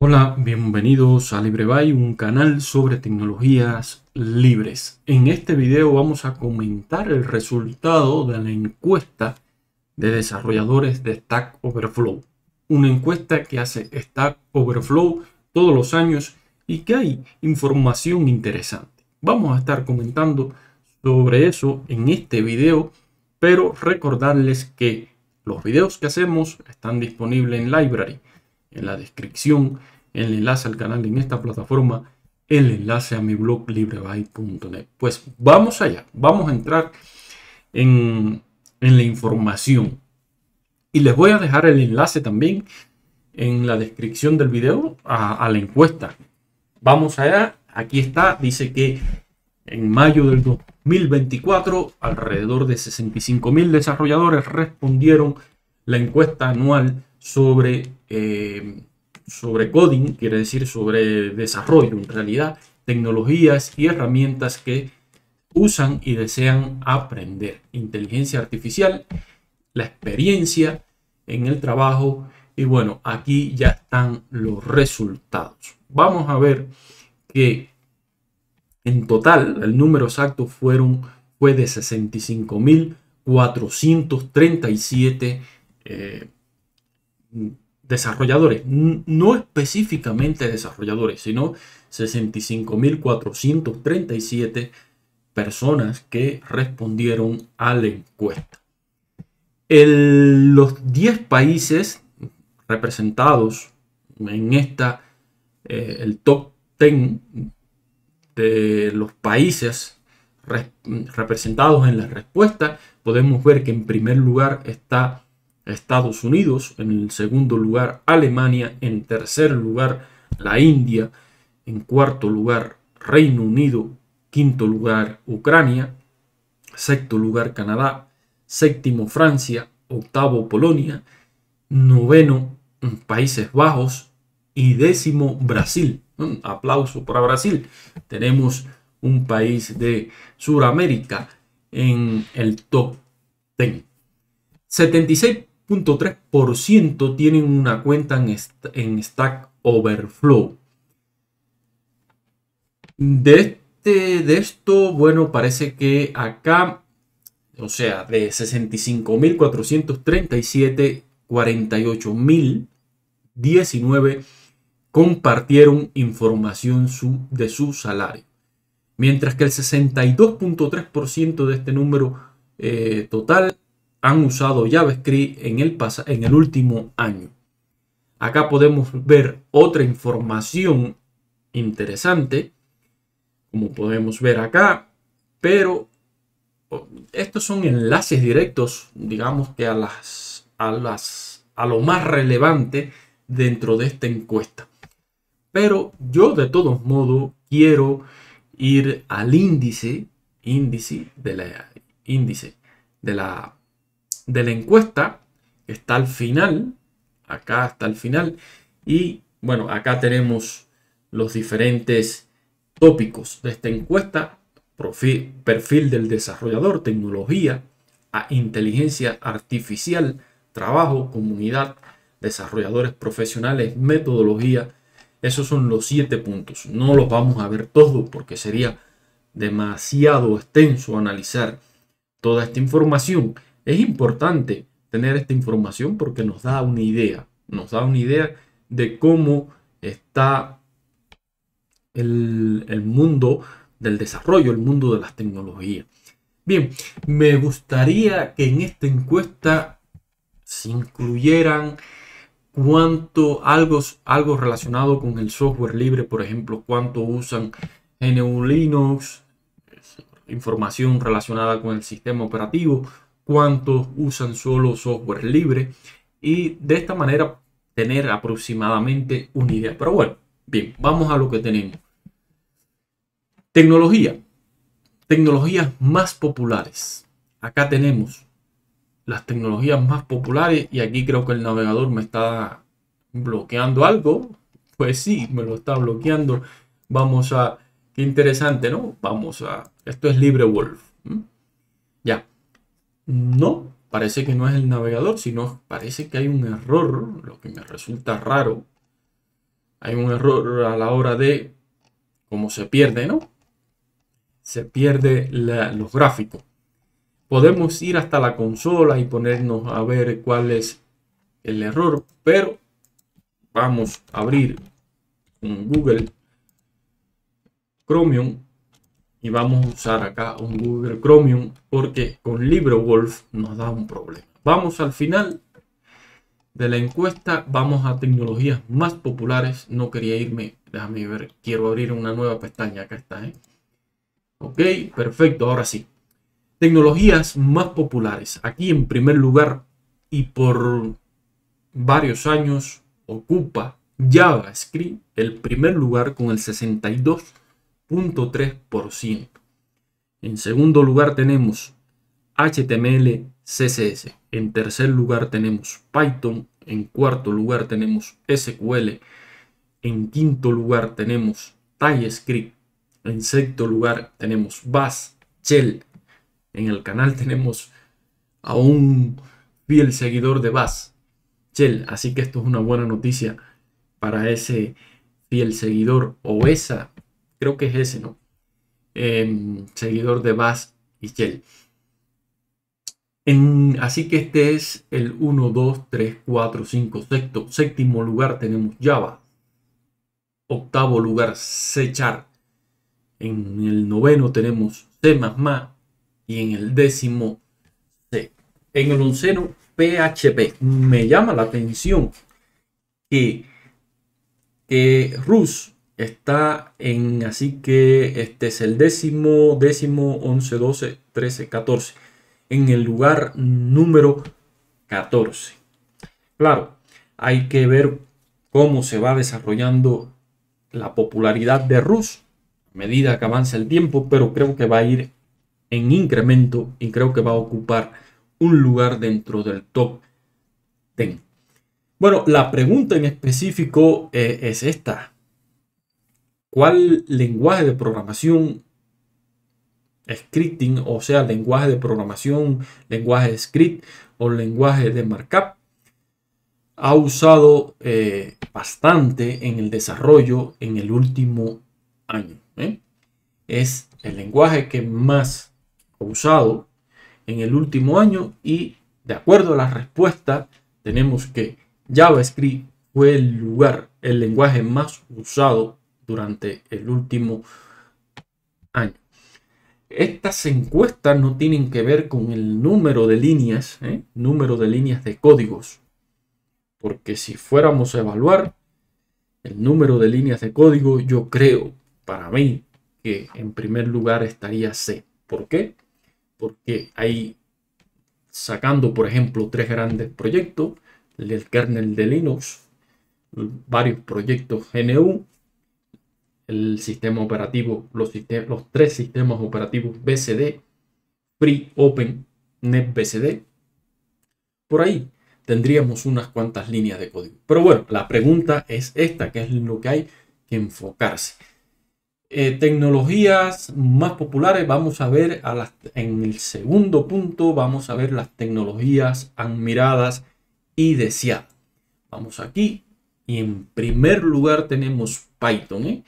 Hola, bienvenidos a LibreBay, un canal sobre tecnologías libres. En este video vamos a comentar el resultado de la encuesta de desarrolladores de Stack Overflow. Una encuesta que hace Stack Overflow todos los años y que hay información interesante. Vamos a estar comentando sobre eso en este video, pero recordarles que los videos que hacemos están disponibles en Library en la descripción el enlace al canal en esta plataforma, el enlace a mi blog libreby.net. Pues vamos allá, vamos a entrar en, la información. Y les voy a dejar el enlace también en la descripción del video a, a, la encuesta. Vamos allá, aquí está, dice que en mayo del 2024 alrededor de 65 mil desarrolladores respondieron la encuesta anual sobre, eh, sobre coding, quiere decir sobre desarrollo en realidad, tecnologías y herramientas que usan y desean aprender. Inteligencia artificial, la experiencia en el trabajo y bueno, aquí ya están los resultados. Vamos a ver que en total el número exacto fueron, fue de 65.437 eh, desarrolladores, no específicamente desarrolladores, sino 65.437 personas que respondieron a la encuesta. En los 10 países representados en esta, eh, el top 10 de los países representados en la respuesta, podemos ver que en primer lugar está Estados Unidos, en el segundo lugar Alemania, en tercer lugar la India, en cuarto lugar Reino Unido, quinto lugar Ucrania, sexto lugar Canadá, séptimo Francia, octavo Polonia, noveno mm, Países Bajos y décimo Brasil. Mm, aplauso para Brasil. Tenemos un país de Sudamérica en el top 10. 76 3% tienen una cuenta en, Stack Overflow. De, este, de esto, bueno, parece que acá, o sea, de 65.437, 48.019 compartieron información de su salario. Mientras que el 62.3% de este número eh, total han usado JavaScript en el, en el último año. Acá podemos ver otra información interesante, como podemos ver acá, pero estos son enlaces directos, digamos que a las a las a lo más relevante dentro de esta encuesta. Pero yo de todos modos quiero ir al índice, índice de la índice de la de la encuesta, está al final, acá está el final, y bueno, acá tenemos los diferentes tópicos de esta encuesta, perfil, del desarrollador, tecnología, a inteligencia artificial, trabajo, comunidad, desarrolladores profesionales, metodología. Esos son los siete puntos. No los vamos a ver todos porque sería demasiado extenso analizar toda esta información. Es importante tener esta información porque nos da una idea, nos da una idea de cómo está el, mundo del desarrollo, el mundo de las tecnologías. Bien, me gustaría que en esta encuesta se incluyeran cuánto algo, algo relacionado con el software libre, por ejemplo, cuánto usan GNU Linux, información relacionada con el sistema operativo, cuántos usan solo software libre y de esta manera tener aproximadamente una idea. Pero bueno, bien, vamos a lo que tenemos. Tecnología. Tecnologías más populares. Acá tenemos las tecnologías más populares y aquí creo que el navegador me está bloqueando algo. Pues sí, me lo está bloqueando. Vamos a... Qué interesante, ¿no? Vamos a... Esto es LibreWolf. Ya. No, parece que no es el navegador, sino parece que hay un error, lo que me resulta raro. Hay un error a la hora de cómo se pierde, ¿no? Se pierde los gráficos. Podemos ir hasta la consola y ponernos a ver cuál es el error, pero vamos a abrir un Google Chromium y vamos a usar acá un Google Chromium porque con LibreWolf nos da un problema. Vamos al final de la encuesta, vamos a tecnologías más populares. No quería irme, déjame ver, quiero abrir una nueva pestaña, acá está. ¿eh? Ok, perfecto, ahora sí. Tecnologías más populares. Aquí en primer lugar y por varios años ocupa JavaScript el primer lugar con el 62 .3% En segundo lugar tenemos HTML, CSS. En tercer lugar tenemos Python. En cuarto lugar tenemos SQL. En quinto lugar tenemos TypeScript. En sexto lugar tenemos Bash, Shell. En el canal tenemos a un fiel seguidor de Bash, Shell. Así que esto es una buena noticia para ese fiel seguidor o esa Creo que es ese, ¿no? Em, seguidor de Bass y Shell. En, así que este es el 1, 2, 3, 4, 5, sexto. Séptimo lugar tenemos Java. Octavo lugar C En el noveno tenemos C++ y en el décimo C. En el onceno PHP. Me llama la atención que, que Rus está en, así que este es el décimo, décimo, once, doce, trece, catorce. En el lugar número catorce. Claro, hay que ver cómo se va desarrollando la popularidad de Rus a medida que avanza el tiempo, pero creo que va a ir en incremento y creo que va a ocupar un lugar dentro del top 10. Bueno, la pregunta en específico eh, es esta cuál lenguaje de programación scripting, o sea, lenguaje de programación, lenguaje de script o lenguaje de markup, ha usado eh, bastante en el desarrollo en el último año. ¿eh? Es el lenguaje que más ha usado en el último año y de acuerdo a la respuesta tenemos que JavaScript fue el lugar, el lenguaje más usado durante el último año. Estas encuestas no tienen que ver con el número de líneas, ¿eh? número de líneas de códigos, porque si fuéramos a evaluar el número de líneas de código, yo creo, para mí, que en primer lugar estaría C. ¿Por qué? Porque ahí, sacando, por ejemplo, tres grandes proyectos, el kernel de Linux, varios proyectos GNU, el sistema operativo, los, los tres sistemas operativos BCD, Free Open, NetBCD. Por ahí tendríamos unas cuantas líneas de código. Pero bueno, la pregunta es esta, que es lo que hay que enfocarse. Eh, tecnologías más populares, vamos a ver en el segundo punto, vamos a ver las tecnologías admiradas y deseadas. Vamos aquí y en primer lugar tenemos Python. ¿eh?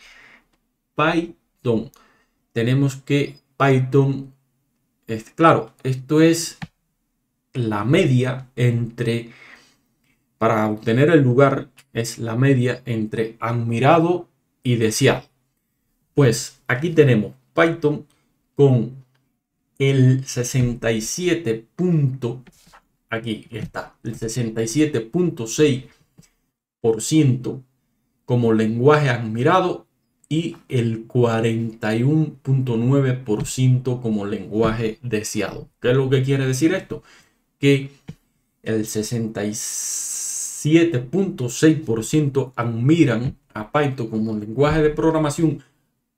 Python. Tenemos que Python, es, claro, esto es la media entre, para obtener el lugar, es la media entre admirado y deseado. Pues aquí tenemos Python con el 67. Punto, aquí está, el 67.6% como lenguaje admirado y el 41.9% como lenguaje deseado. ¿Qué es lo que quiere decir esto? Que el 67.6% admiran a Python como lenguaje de programación,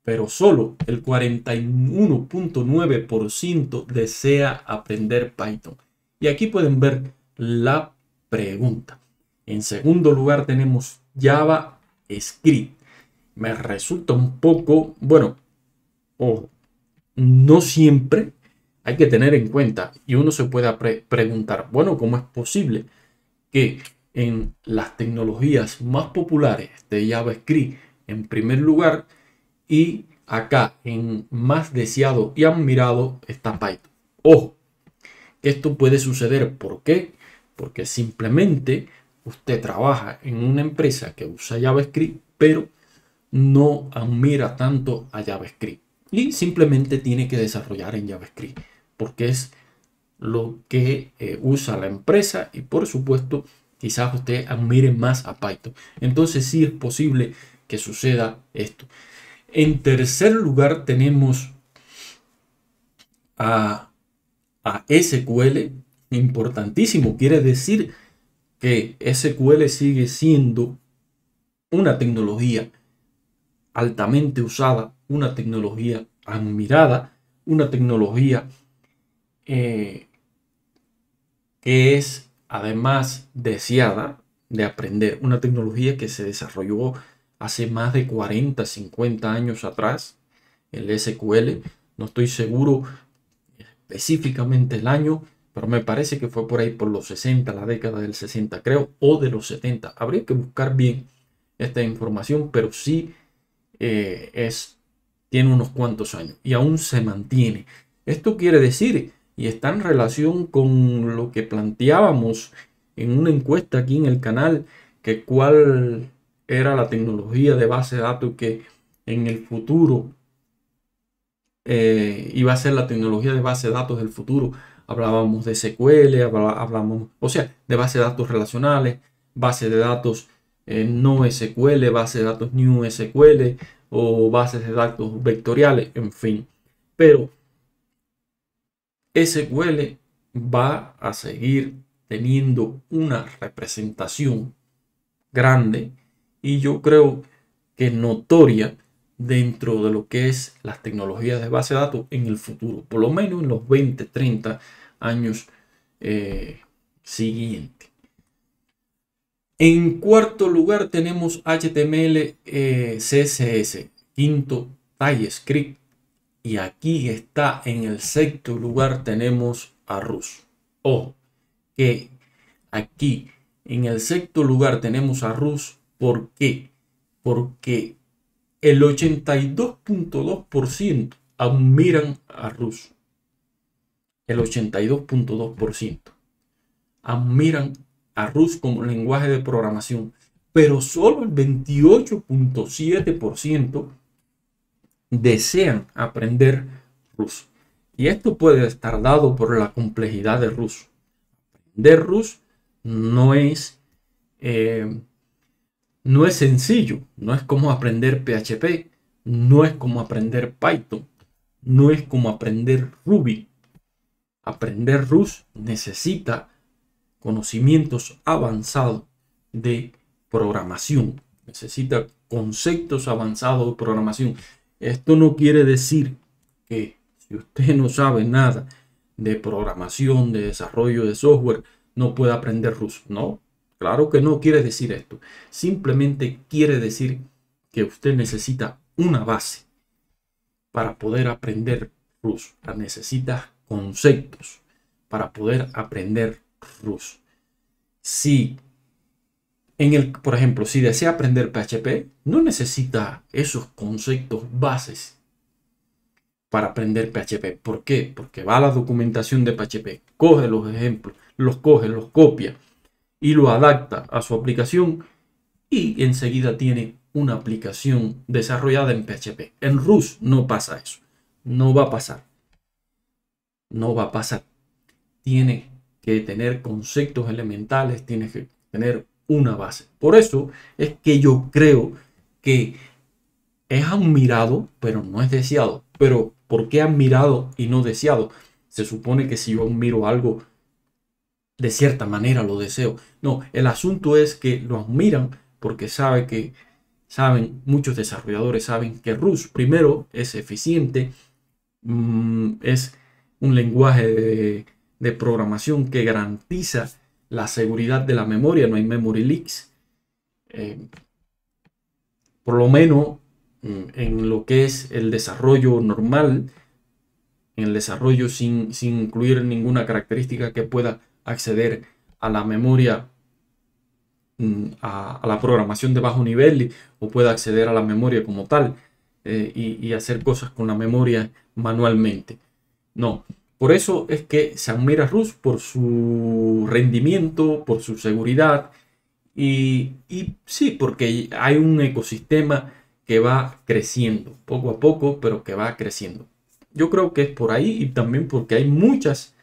pero solo el 41.9% desea aprender Python. Y aquí pueden ver la pregunta. En segundo lugar tenemos JavaScript me resulta un poco, bueno, ojo, no siempre hay que tener en cuenta y uno se puede preguntar, bueno, ¿cómo es posible que en las tecnologías más populares de JavaScript en primer lugar y acá en más deseado y admirado está Python? Ojo, esto puede suceder, ¿por qué? Porque simplemente usted trabaja en una empresa que usa JavaScript, pero no admira tanto a JavaScript y simplemente tiene que desarrollar en JavaScript porque es lo que eh, usa la empresa y por supuesto quizás usted admire más a Python. Entonces sí es posible que suceda esto. En tercer lugar tenemos a, a SQL, importantísimo, quiere decir que SQL sigue siendo una tecnología altamente usada, una tecnología admirada, una tecnología eh, que es además deseada de aprender, una tecnología que se desarrolló hace más de 40, 50 años atrás, el SQL, no estoy seguro específicamente el año, pero me parece que fue por ahí por los 60, la década del 60 creo, o de los 70. Habría que buscar bien esta información, pero sí eh, es, tiene unos cuantos años y aún se mantiene. Esto quiere decir, y está en relación con lo que planteábamos en una encuesta aquí en el canal, que cuál era la tecnología de base de datos que en el futuro eh, iba a ser la tecnología de base de datos del futuro. Hablábamos de SQL, hablábamos, o sea, de base de datos relacionales, base de datos eh, no SQL, base de datos new SQL o bases de datos vectoriales, en fin. Pero SQL va a seguir teniendo una representación grande y yo creo que notoria dentro de lo que es las tecnologías de base de datos en el futuro, por lo menos en los 20, 30 años eh, siguientes. En cuarto lugar tenemos HTML, eh, CSS, quinto TypeScript y aquí está en el sexto lugar tenemos a Rus. o que aquí en el sexto lugar tenemos a Rus. ¿Por qué? Porque el 82.2% admiran a Rus. El 82.2% admiran a Rus como lenguaje de programación, pero solo el 28.7% desean aprender Rus. Y esto puede estar dado por la complejidad de Rus. Aprender Rus no es, eh, no es sencillo, no es como aprender PHP, no es como aprender Python, no es como aprender Ruby. Aprender Rus necesita conocimientos avanzados de programación. Necesita conceptos avanzados de programación. Esto no quiere decir que si usted no sabe nada de programación, de desarrollo de software, no pueda aprender ruso. No, claro que no quiere decir esto. Simplemente quiere decir que usted necesita una base para poder aprender ruso. Necesita conceptos para poder aprender rus Si, en el, por ejemplo, si desea aprender PHP, no necesita esos conceptos bases para aprender PHP. ¿Por qué? Porque va a la documentación de PHP, coge los ejemplos, los coge, los copia y lo adapta a su aplicación y enseguida tiene una aplicación desarrollada en PHP. En rus no pasa eso. No va a pasar. No va a pasar. Tiene que tener conceptos elementales, tienes que tener una base. Por eso es que yo creo que es admirado, pero no es deseado. Pero, ¿por qué admirado y no deseado? Se supone que si yo admiro algo, de cierta manera lo deseo. No, el asunto es que lo admiran porque saben que, saben, muchos desarrolladores saben que Rust primero es eficiente, mm, es un lenguaje de de programación que garantiza la seguridad de la memoria, no hay memory leaks. Eh, por lo menos mm, en lo que es el desarrollo normal, en el desarrollo sin, incluir ninguna característica que pueda acceder a la memoria, mm, a, la programación de bajo nivel o pueda acceder a la memoria como tal eh, y hacer cosas con la memoria manualmente. No, por eso es que se admira Rus, por su rendimiento, por su seguridad, y, sí, porque hay un ecosistema que va creciendo, poco a poco, pero que va creciendo. Yo creo que es por ahí y también porque hay muchas,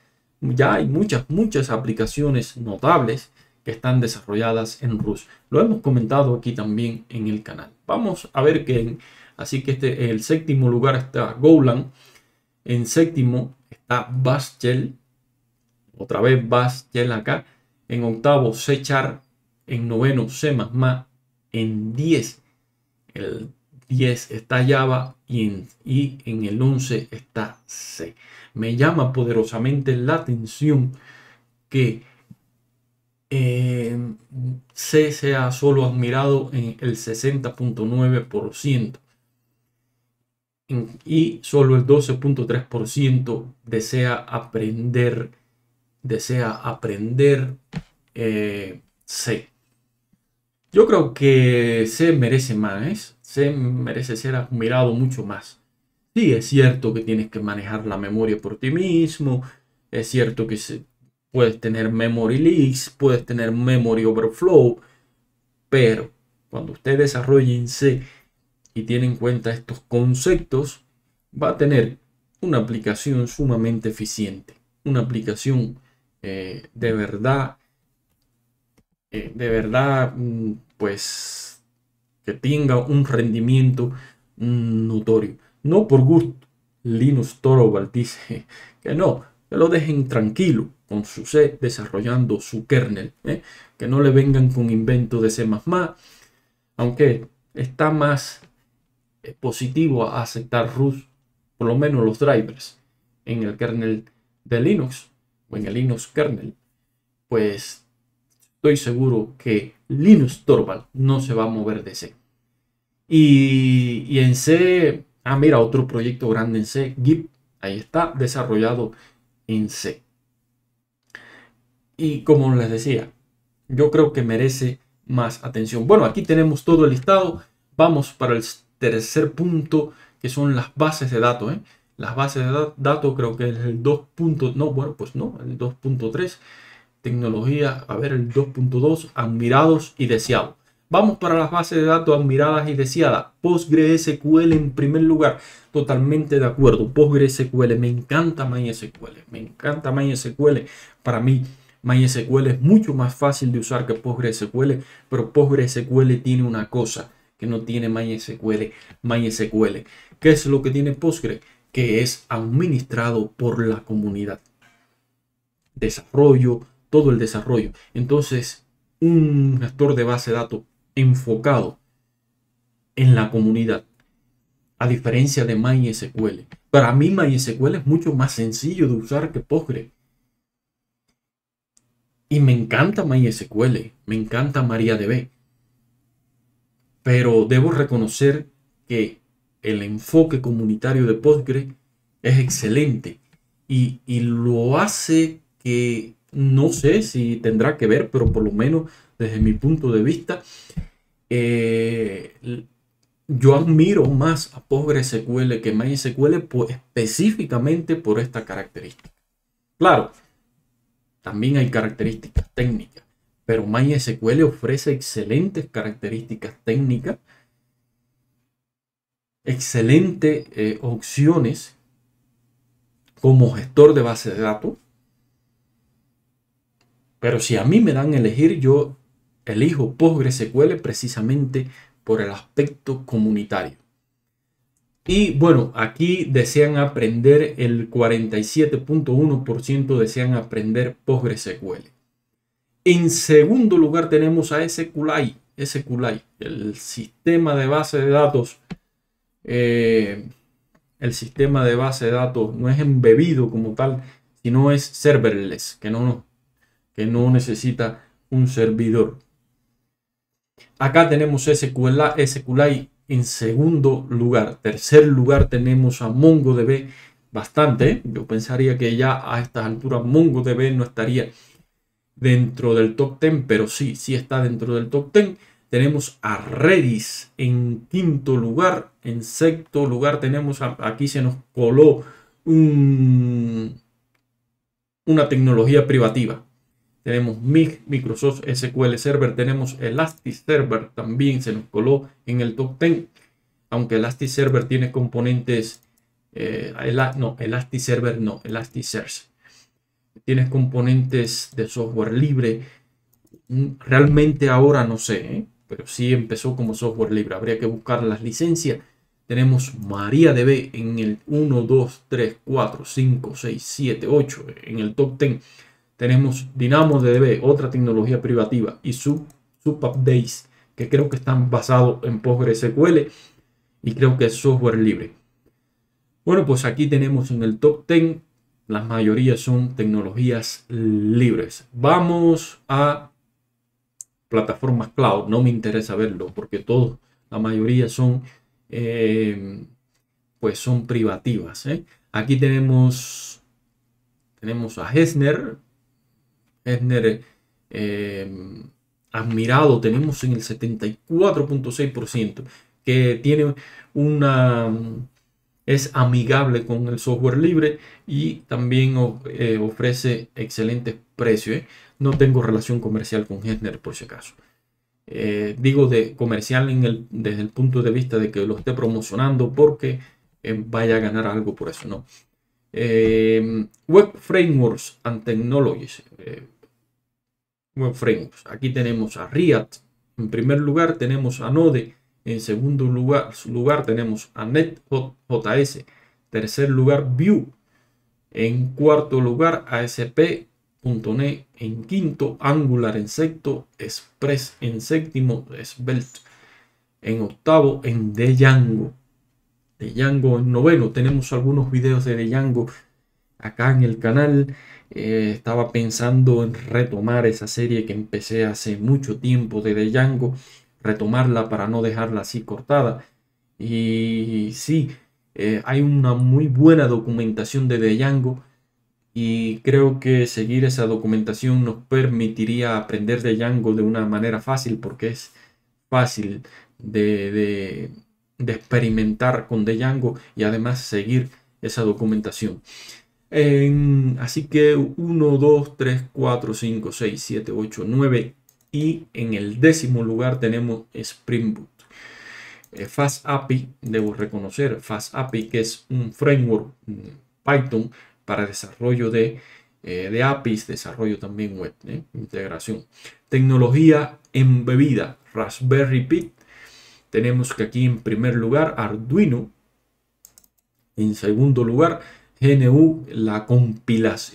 ya hay muchas, muchas aplicaciones notables que están desarrolladas en Rus. Lo hemos comentado aquí también en el canal. Vamos a ver que, así que este, el séptimo lugar está Golan. En séptimo está Baschel, otra vez Baschel acá. En octavo, C Char. En noveno, C++. En 10, el 10 está Java y en, el 11 está C. Me llama poderosamente la atención que eh, C sea solo admirado en el 60.9% y solo el 12.3% desea aprender, desea aprender eh, C. Yo creo que C merece más, ¿eh? C merece ser admirado mucho más. Sí, es cierto que tienes que manejar la memoria por ti mismo, es cierto que se, puedes tener memory leaks, puedes tener memory overflow, pero cuando usted desarrolle en C, y tiene en cuenta estos conceptos, va a tener una aplicación sumamente eficiente, una aplicación eh, de verdad, eh, de verdad, mm, pues que tenga un rendimiento mm, notorio. No por gusto, Linus Torvald dice que no, que lo dejen tranquilo con su C desarrollando su kernel, ¿eh? que no le vengan con invento de C++, aunque está más positivo a aceptar root, por lo menos los drivers, en el kernel de Linux o en el Linux kernel, pues estoy seguro que Linux Torval no se va a mover de C. Y, en C, ah, mira, otro proyecto grande en C, GIP, ahí está, desarrollado en C. Y como les decía, yo creo que merece más atención. Bueno, aquí tenemos todo el listado. Vamos para el tercer punto, que son las bases de datos. ¿eh? Las bases de datos creo que es el 2. No, bueno, pues no, el 2.3. Tecnología, a ver, el 2.2, admirados y deseados. Vamos para las bases de datos admiradas y deseadas. PostgreSQL en primer lugar. Totalmente de acuerdo. PostgreSQL. Me encanta MySQL. Me encanta MySQL. Para mí, MySQL es mucho más fácil de usar que PostgreSQL. Pero PostgreSQL tiene una cosa que no tiene MySQL, MySQL. ¿Qué es lo que tiene Postgre? Que es administrado por la comunidad. Desarrollo, todo el desarrollo. Entonces, un gestor de base de datos enfocado en la comunidad, a diferencia de MySQL. Para mí MySQL es mucho más sencillo de usar que Postgre. Y me encanta MySQL, me encanta MariaDB, pero debo reconocer que el enfoque comunitario de Postgre es excelente y, lo hace que no sé si tendrá que ver, pero por lo menos desde mi punto de vista, eh, yo admiro más a PostgreSQL que MySQL pues, específicamente por esta característica. Claro, también hay características técnicas, pero MySQL ofrece excelentes características técnicas, excelentes eh, opciones como gestor de base de datos. Pero si a mí me dan a elegir, yo elijo PostgreSQL precisamente por el aspecto comunitario. Y bueno, aquí desean aprender el 47.1% desean aprender PostgreSQL. En segundo lugar tenemos a SQLI. SQLI, el sistema de base de datos. Eh, el sistema de base de datos no es embebido como tal, sino es serverless, que no, que no necesita un servidor. Acá tenemos SQLite, en segundo lugar. Tercer lugar tenemos a MongoDB bastante. Yo pensaría que ya a estas alturas MongoDB no estaría dentro del top 10, pero sí, sí está dentro del top 10. Tenemos a Redis en quinto lugar. En sexto lugar tenemos, aquí se nos coló un, una tecnología privativa. Tenemos Microsoft SQL Server, tenemos Elastic Server, también se nos coló en el top 10. Aunque Elastic Server tiene componentes, eh, no, Elastic Server no, Search tienes componentes de software libre. Mm, realmente ahora no sé, ¿eh? pero sí empezó como software libre. Habría que buscar las licencias. Tenemos MariaDB en el 1, 2, 3, 4, 5, 6, 7, 8, en el top 10. Tenemos DynamoDB, otra tecnología privativa, y su que creo que están basados en PostgreSQL y creo que es software libre. Bueno, pues aquí tenemos en el top 10 las mayoría son tecnologías libres. Vamos a plataformas cloud. No me interesa verlo porque todos, la mayoría son, eh, pues son privativas. ¿eh? Aquí tenemos, tenemos a Hesner Hesner eh, admirado tenemos en el 74.6% que tiene una es amigable con el software libre y también eh, ofrece excelentes precios. ¿eh? No tengo relación comercial con Hessner, por si acaso. Eh, digo de comercial desde el punto de vista de que lo esté promocionando porque vaya a ganar algo por eso, ¿no? Web Frameworks and Technologies. Web Frameworks. Aquí tenemos a React. En primer lugar tenemos a Node. En segundo lugar, lugar tenemos a NetJS. Tercer lugar, view En cuarto lugar, ASP.NET. En quinto, Angular en sexto, Express en séptimo, Svelte en octavo, en Django. Django en noveno. Tenemos algunos videos de Django acá en el canal. Eh, estaba pensando en retomar esa serie que empecé hace mucho tiempo de Django retomarla para no dejarla así cortada. Y sí, eh, hay una muy buena documentación de Django y creo que seguir esa documentación nos permitiría aprender de Django de una manera fácil porque es fácil de, experimentar con de Django y además seguir esa documentación. así que 1, 2, 3, 4, 5, 6, 7, 8, 9, y en el décimo lugar tenemos Spring Boot. Eh, FastAPI, debo reconocer, FastAPI que es un framework Python para desarrollo de, eh, APIs, desarrollo también web, ¿eh? integración. Tecnología embebida, Raspberry Pi. Tenemos que aquí en primer lugar Arduino. En segundo lugar, GNU, la, compilas,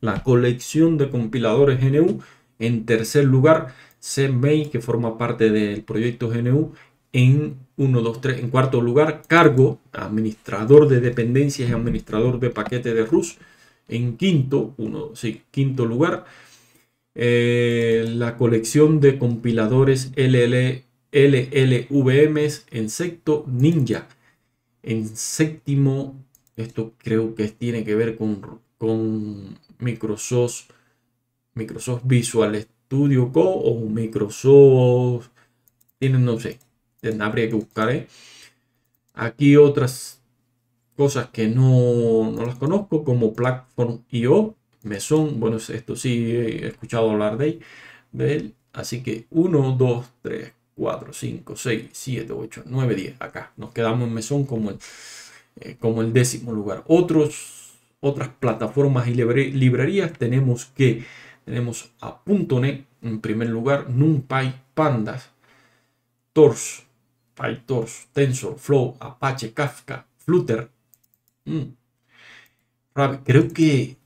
la colección de compiladores GNU. En tercer lugar, CMEI, que forma parte del proyecto GNU. En 1, En cuarto lugar, cargo, administrador de dependencias y administrador de paquete de RUS. En quinto, quinto lugar, eh, la colección de compiladores LL, LLVMs en sexto, Ninja. En séptimo, esto creo que tiene que ver con, con Microsoft Microsoft Visual Studio Co o Microsoft, tienen, no sé, habría que buscar. ¿eh? Aquí otras cosas que no, las conozco, como Platform Platform.io, Mesón, bueno, esto sí he escuchado hablar de, él. Así que 1, 2, 3, 4, 5, 6, 7, 8, 9, 10. Acá nos quedamos en Mesón como el, eh, como el décimo lugar. Otros, otras plataformas y librerías tenemos que tenemos a .NET en primer lugar, NumPy, Pandas, Tors, Tensor, TensorFlow, Apache, Kafka, Flutter. Mm. Creo que,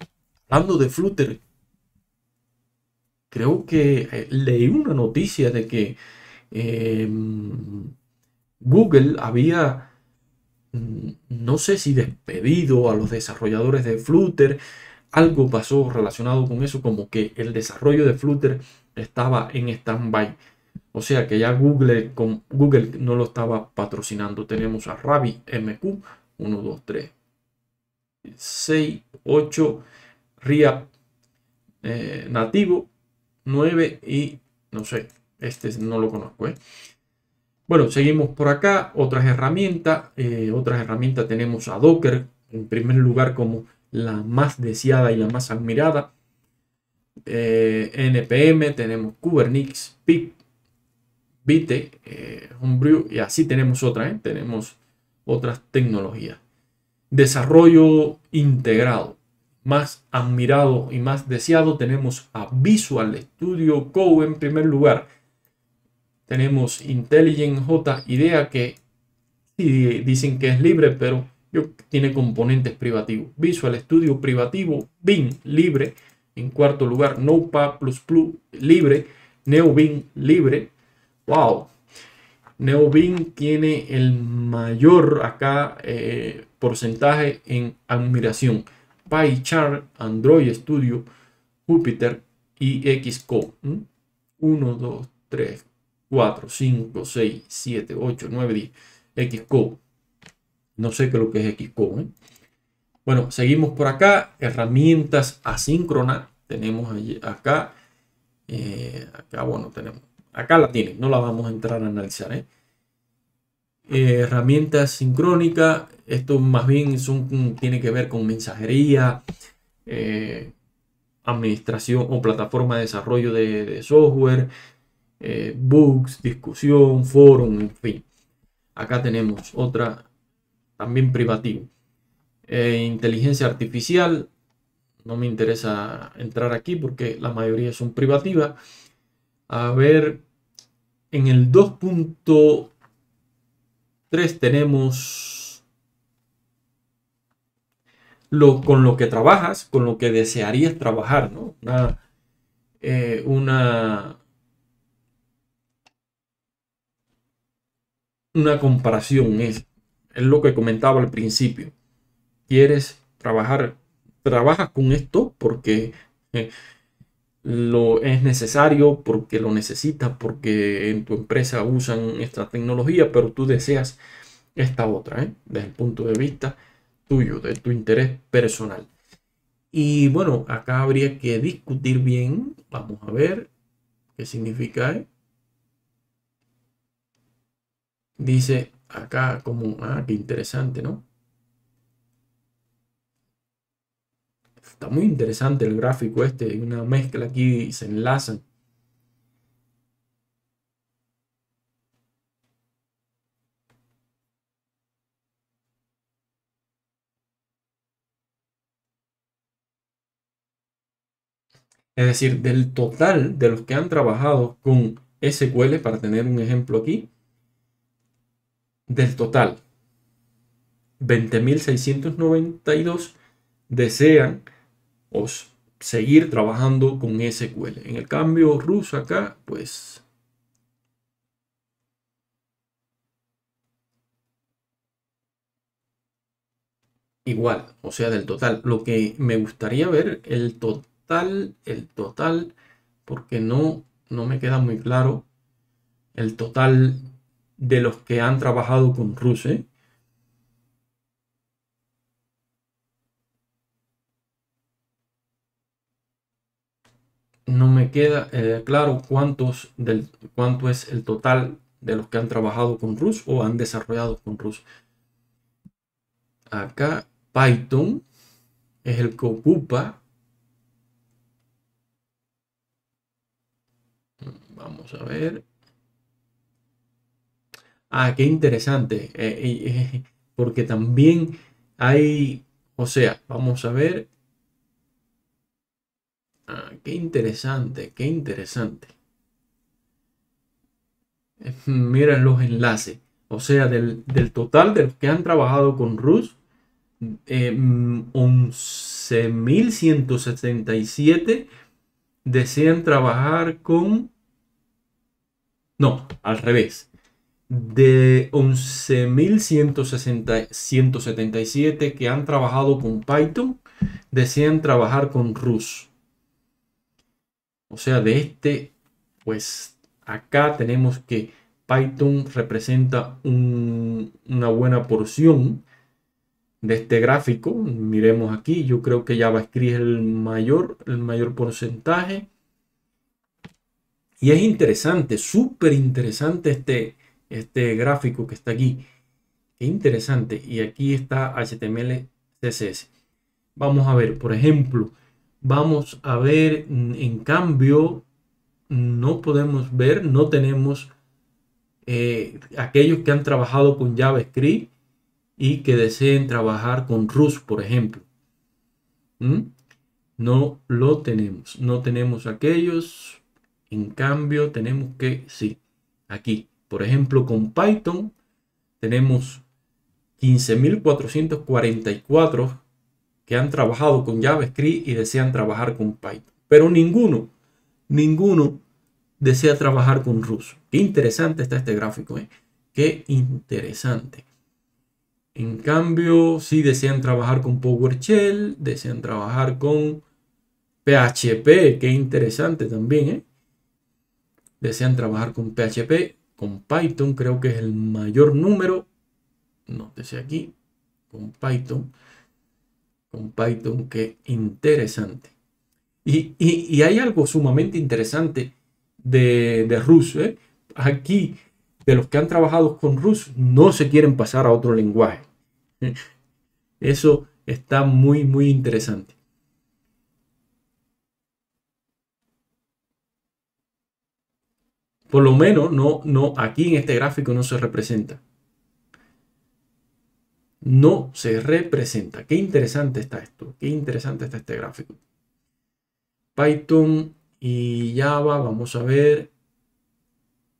hablando de Flutter, creo que eh, leí una noticia de que em, Google había, mm, no sé si despedido a los desarrolladores de Flutter, algo pasó relacionado con eso, como que el desarrollo de Flutter estaba en stand-by. O sea que ya Google, con Google no lo estaba patrocinando. Tenemos a Ravi MQ 1, 2, 3, 6, 8, RIA nativo 9 y no sé, este no lo conozco. ¿eh? Bueno, seguimos por acá. Otras herramientas, eh, otras herramientas tenemos a Docker en primer lugar como la más deseada y la más admirada. Eh, NPM, tenemos Kubernetes, PIP, Vite, eh, Homebrew, y así tenemos otra. ¿eh? tenemos otras tecnologías. Desarrollo integrado, más admirado y más deseado, tenemos a Visual Studio Code en primer lugar. Tenemos Intelligent J IDEA que dicen que es libre, pero tiene componentes privativos. Visual Studio privativo, BIM libre. En cuarto lugar, Notepad++ libre, NeoBIM libre. ¡Wow! NeoBIM tiene el mayor acá eh, porcentaje en admiración. PyCharm, Android Studio, Jupyter y Xcode. 1, 2, 3, 4, 5, 6, 7, 8, 9, 10. Xcode. No sé qué es lo que es Xcode. ¿eh? Bueno, seguimos por acá. Herramientas asíncronas. Tenemos acá. Eh, acá, bueno, tenemos. Acá la tienen. No la vamos a entrar a analizar. ¿eh? herramientas sincrónicas. Esto más bien mm, tiene que ver con mensajería. administración o plataforma de desarrollo de, software. books, discusión, forum, en fin. Acá tenemos otra también privativo. Eh, inteligencia artificial, no me interesa entrar aquí porque la mayoría son privativas. A ver, en el 2.3 tenemos lo, con lo que trabajas, con lo que desearías trabajar, ¿no? Una, eh, una, una comparación es es lo que comentaba al principio. Quieres trabajar, trabajas con esto porque eh, lo es necesario, porque lo necesitas, porque en tu empresa usan esta tecnología, pero tú deseas esta otra, ¿eh? desde el punto de vista tuyo, de tu interés personal. Y bueno, acá habría que discutir bien. Vamos a ver qué significa. ¿eh? Dice, acá como, ah, qué interesante, ¿no? Está muy interesante el gráfico este, hay una mezcla aquí se enlazan. Es decir, del total de los que han trabajado con SQL, para tener un ejemplo aquí, del total, 20.692 desean os, seguir trabajando con SQL. En el cambio ruso acá, pues... Igual, o sea, del total. Lo que me gustaría ver, el total, el total, porque no, no me queda muy claro el total de los que han trabajado con Ruse. No me queda eh, claro cuántos del, cuánto es el total de los que han trabajado con Rus o han desarrollado con Rus. Acá Python es el que ocupa. Vamos a ver. Ah, qué interesante. Eh, eh, porque también hay, o sea, vamos a ver. Ah, qué interesante, qué interesante. Miren los enlaces. O sea, del, total de los que han trabajado con Rus, eh, 11.167 mm, desean trabajar con... No, al revés de 11.177 que han trabajado con Python desean trabajar con Rus O sea, de este, pues acá tenemos que Python representa una buena porción de este gráfico. Miremos aquí, yo creo que JavaScript es el mayor, el mayor porcentaje. Y es interesante, súper interesante este, este gráfico que está aquí. Qué interesante. Y aquí está HTML, CSS. Vamos a ver, por ejemplo, vamos a ver, mm, en cambio, no podemos ver, no tenemos eh, aquellos que han trabajado con JavaScript y que deseen trabajar con Rust, por ejemplo. ¿Mm? No lo tenemos, no tenemos aquellos. En cambio, tenemos que, sí, aquí, por ejemplo, con Python tenemos 15.444 que han trabajado con JavaScript y desean trabajar con Python. Pero ninguno, ninguno desea trabajar con ruso. Qué interesante está este gráfico, ¿eh? Qué interesante. En cambio, si desean trabajar con PowerShell, desean trabajar con PHP, qué interesante también, ¿eh? Desean trabajar con PHP con Python, creo que es el mayor número, no te aquí, con Python, con Python, qué interesante. Y, hay algo sumamente interesante de, de Rus, ¿eh? Aquí, de los que han trabajado con Rus, no se quieren pasar a otro lenguaje. Eso está muy, muy interesante. Por lo menos no, no, aquí en este gráfico no se representa. No se representa. Qué interesante está esto. Qué interesante está este gráfico. Python y Java, vamos a ver.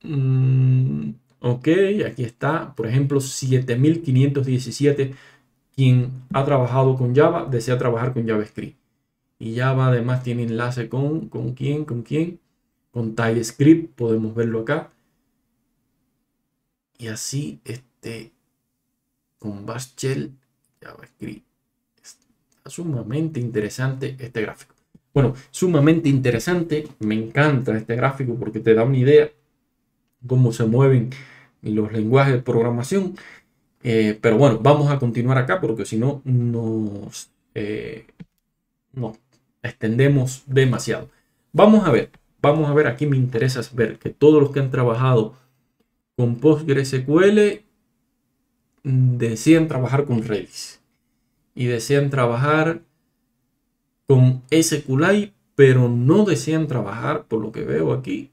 Mm, ok, aquí está. Por ejemplo, 7517. Quien ha trabajado con Java desea trabajar con JavaScript. Y Java además tiene enlace con, ¿con quién? ¿Con quién? con TypeScript, podemos verlo acá. Y así, este, con Bash Shell, JavaScript. sumamente interesante este gráfico. Bueno, sumamente interesante. Me encanta este gráfico porque te da una idea cómo se mueven los lenguajes de programación. Eh, pero bueno, vamos a continuar acá porque si no nos, eh, nos extendemos demasiado. Vamos a ver vamos a ver, aquí me interesa ver que todos los que han trabajado con PostgreSQL desean trabajar con Redis y desean trabajar con SQLite, pero no desean trabajar, por lo que veo aquí,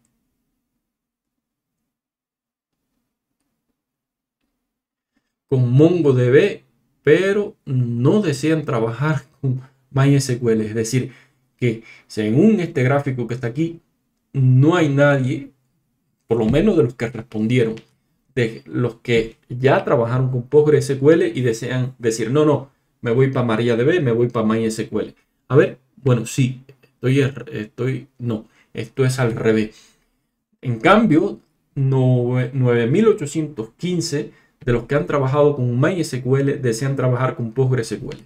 con MongoDB, pero no desean trabajar con MySQL. Es decir, que según este gráfico que está aquí, no hay nadie, por lo menos de los que respondieron, de los que ya trabajaron con PostgreSQL y desean decir, no, no, me voy para MariaDB, me voy para MySQL. A ver, bueno, sí, estoy, estoy, no, esto es al revés. En cambio, 9.815 de los que han trabajado con MySQL desean trabajar con PostgreSQL.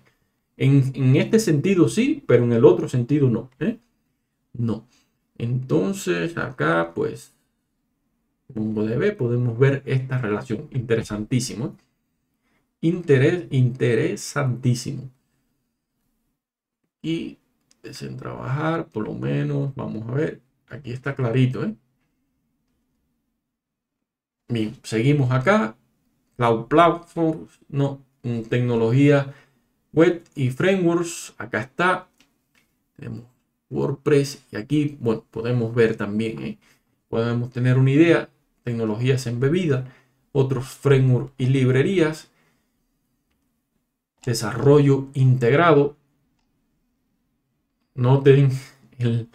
En, en, este sentido sí, pero en el otro sentido no. ¿eh? No. Entonces acá pues MongoDB podemos ver esta relación. Interesantísimo. interés interesantísimo. Y en trabajar, por lo menos, vamos a ver. Aquí está clarito, ¿eh? Bien, seguimos acá. Cloud Platforms, no, mm, tecnología web y frameworks. Acá está. Tenemos WordPress. Y aquí, bueno, podemos ver también, ¿eh? podemos tener una idea, tecnologías embebidas, otros frameworks y librerías, desarrollo integrado. Noten el,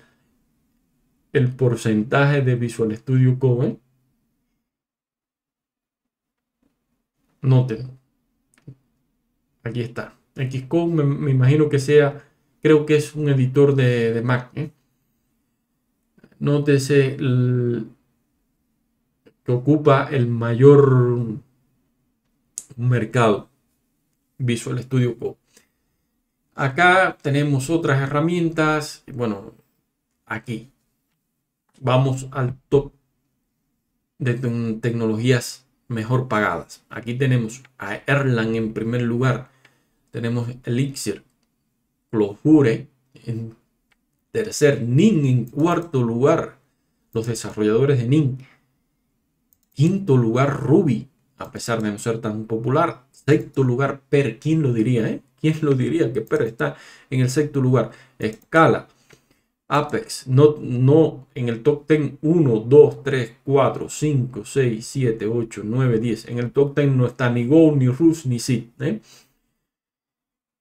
el porcentaje de Visual Studio Code. ¿eh? Noten. Aquí está. Xcode me imagino que sea creo que es un editor de, Mac. ¿eh? Nótese que ocupa el mayor mercado Visual Studio Code. Acá tenemos otras herramientas. Bueno, aquí vamos al top de tecnologías mejor pagadas. Aquí tenemos a Erlang en primer lugar. Tenemos Elixir, Jure en tercer, Nin en cuarto lugar, los desarrolladores de Nin. Quinto lugar, Ruby, a pesar de no ser tan popular. Sexto lugar, Per, ¿quién lo diría? Eh? ¿Quién lo diría que Per está en el sexto lugar? Escala, Apex, no, no en el top 10, 1, 2, 3, 4, 5, 6, 7, 8, 9, 10. En el top 10 no está ni Go, ni Rus, ni Sid. ¿eh?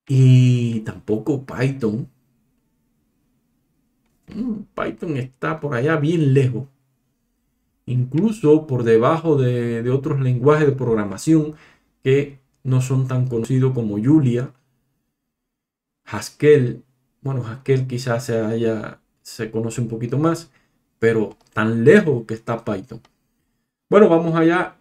y tampoco Python. Mm, Python está por allá bien lejos. Incluso por debajo de, otros lenguajes de programación que no son tan conocidos como Julia, Haskell. Bueno, Haskell quizás se, haya, se conoce un poquito más, pero tan lejos que está Python. Bueno, vamos allá.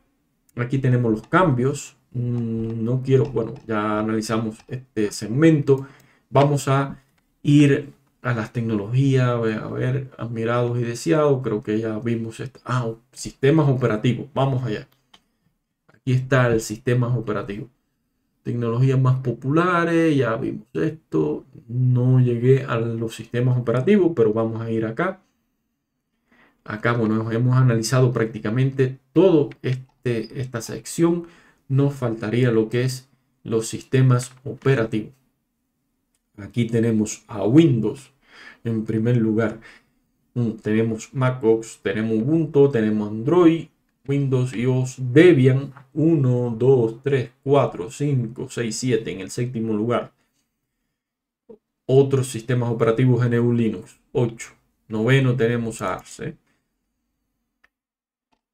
Aquí tenemos los cambios. Mm, no quiero, bueno, ya analizamos este segmento. Vamos a ir a las tecnologías, a ver, admirados y deseados. Creo que ya vimos esto. ah, sistemas operativos. Vamos allá. Aquí está el sistema operativo. Tecnologías más populares, ya vimos esto. No llegué a los sistemas operativos, pero vamos a ir acá. Acá, bueno, hemos analizado prácticamente todo este, esta sección nos faltaría lo que es los sistemas operativos. Aquí tenemos a Windows en primer lugar. Mm, tenemos MacOS, tenemos Ubuntu, tenemos Android, Windows, iOS, Debian, 1, 2, 3, 4, 5, 6, 7 en el séptimo lugar. Otros sistemas operativos EU e Linux, 8. Noveno tenemos a ARS.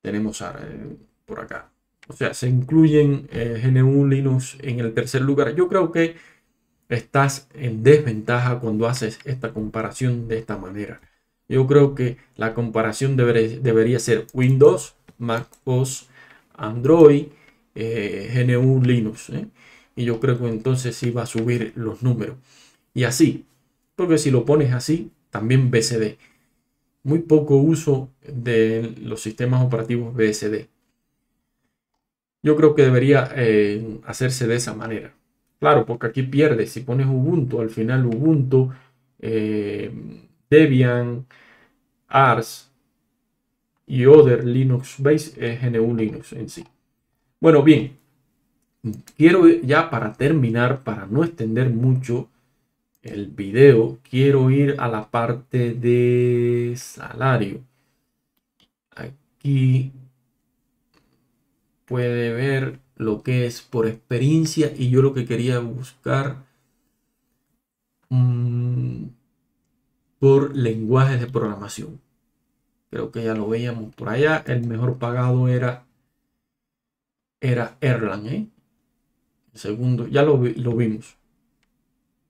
Tenemos ARS eh, por acá. O sea, se incluyen eh, GNU Linux en el tercer lugar. Yo creo que estás en desventaja cuando haces esta comparación de esta manera. Yo creo que la comparación debería ser Windows, Mac OS, Android, eh, GNU Linux. ¿eh? Y yo creo que entonces sí va a subir los números. Y así, porque si lo pones así, también BCD. Muy poco uso de los sistemas operativos BSD. Yo creo que debería eh, hacerse de esa manera. Claro, porque aquí pierdes. Si pones Ubuntu, al final Ubuntu, eh, Debian, ARS y Other Linux Base es GNU Linux en sí. Bueno, bien. Quiero ya para terminar, para no extender mucho el video, quiero ir a la parte de salario. Aquí puede ver lo que es por experiencia y yo lo que quería buscar mm, por lenguajes de programación. Creo que ya lo veíamos por allá. El mejor pagado era, era Erlang. ¿eh? El segundo, ya lo, vimos.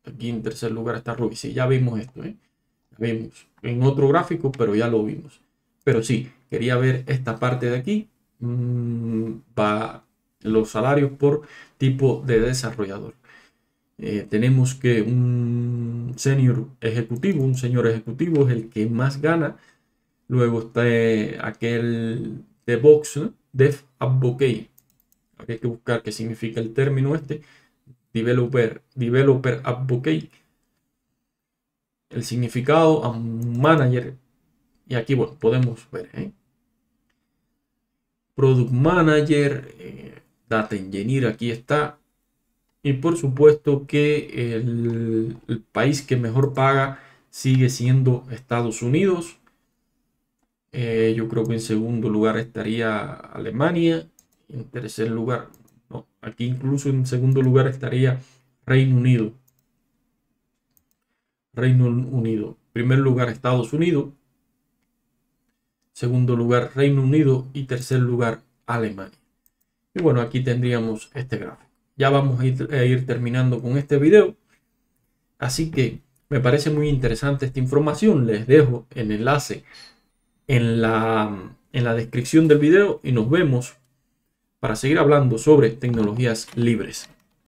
Aquí en tercer lugar está Ruby. Sí, ya vimos esto. ¿eh? vimos en otro gráfico, pero ya lo vimos. Pero sí, quería ver esta parte de aquí Mm, va los salarios por tipo de desarrollador. Eh, tenemos que un senior ejecutivo, un señor ejecutivo es el que más gana. Luego está eh, aquel de Box, Dev Advocate. hay que buscar qué significa el término este. Developer, developer Advocate. El significado a un manager. Y aquí bueno, podemos ver. ¿eh? product manager, eh, data engineer, aquí está. Y por supuesto que el, país que mejor paga sigue siendo Estados Unidos. Eh, yo creo que en segundo lugar estaría Alemania. En tercer lugar, no, aquí incluso en segundo lugar estaría Reino Unido. Reino Unido. primer lugar Estados Unidos segundo lugar Reino Unido y tercer lugar Alemania. Y bueno, aquí tendríamos este gráfico. Ya vamos a ir, terminando con este video. Así que me parece muy interesante esta información. Les dejo el enlace en en la descripción del video y nos vemos para seguir hablando sobre tecnologías libres.